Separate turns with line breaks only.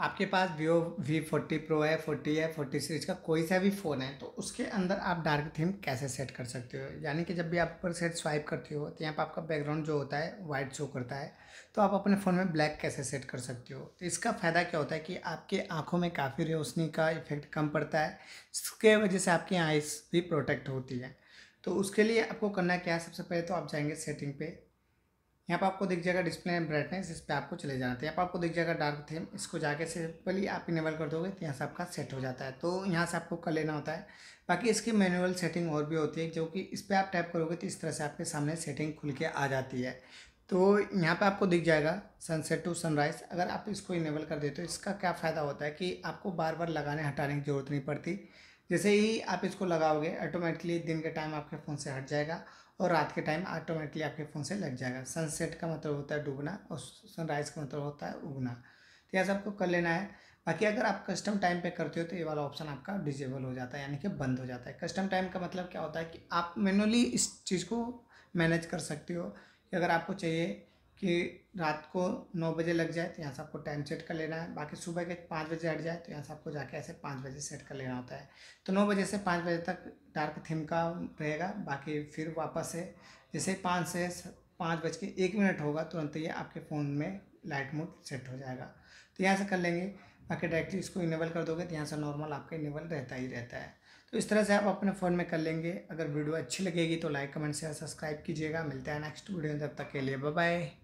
आपके पास Vivo V forty Pro है फोर्टी है फोर्टी सीरीज का कोई सा भी फ़ोन है तो उसके अंदर आप डार्क थीम कैसे सेट कर सकते हो यानी कि जब भी आप ऊपर सेट स्वाइप करते हो तो यहाँ पर आपका बैकग्राउंड जो होता है वाइट शो करता है तो आप अपने फ़ोन में ब्लैक कैसे सेट कर सकते हो तो इसका फ़ायदा क्या होता है कि आपके आँखों में काफ़ी रोशनी का इफेक्ट कम पड़ता है जिसके वजह से आपकी आइस भी प्रोटेक्ट होती है तो उसके लिए आपको करना क्या है सबसे पहले तो आप जाएंगे सेटिंग पे यहाँ पर आपको दिख जाएगा डिस्प्ले एंड ब्राइटनेस इस पर आपको चले जाना था तो यहाँ पर आपको दिख जाएगा डार्क थीम इसको जाके सिंपली आप इनेबल कर दोगे तो यहाँ से आपका सेट हो जाता है तो यहाँ से आपको कर लेना होता है बाकी इसकी मैनुअल सेटिंग और भी होती है जो कि इस पर आप टाइप करोगे तो इस तरह से आपके सामने सेटिंग खुल के आ जाती है तो यहाँ पर आपको दिख जाएगा सनसेट टू सनराइज़ अगर आप इसको इनेबल कर देते हो इसका क्या फ़ायदा होता है कि आपको बार बार लगाने हटाने की ज़रूरत नहीं पड़ती जैसे ही आप इसको लगाओगे ऑटोमेटिकली दिन के टाइम आपके फ़ोन से हट जाएगा और रात के टाइम ऑटोमेटिकली आपके फ़ोन से लग जाएगा सनसेट का मतलब होता है डूबना और सनराइज़ का मतलब होता है उगना तो यह सबको कर लेना है बाकी अगर आप कस्टम टाइम पे करते हो तो ये वाला ऑप्शन आपका डिजेबल हो जाता है यानी कि बंद हो जाता है कस्टम टाइम का मतलब क्या होता है कि आप मैनुअली इस चीज़ को मैनेज कर सकते हो कि अगर आपको चाहिए कि रात को नौ बजे लग जाए तो यहाँ से आपको टाइम सेट कर लेना है बाकी सुबह के पाँच बजे हट जाए तो यहाँ से आपको जाके ऐसे पाँच बजे सेट कर लेना होता है तो नौ बजे से पाँच बजे तक डार्क थीम का रहेगा बाकी फिर वापस से जैसे पाँच से पाँच बज के एक मिनट होगा तुरंत ये आपके फ़ोन में लाइट मोड सेट हो जाएगा तो यहाँ से कर लेंगे बाकी डायरेक्टली इसको इनेबल कर दोगे तो यहाँ से नॉर्मल आपका इनेबल रहता ही रहता है तो इस तरह से आप अपने फ़ोन में कर लेंगे अगर वीडियो अच्छी लगेगी तो लाइक कमेंट शेयर सब्सक्राइब कीजिएगा मिलता है नेक्स्ट वीडियो तब तक के लिए बाय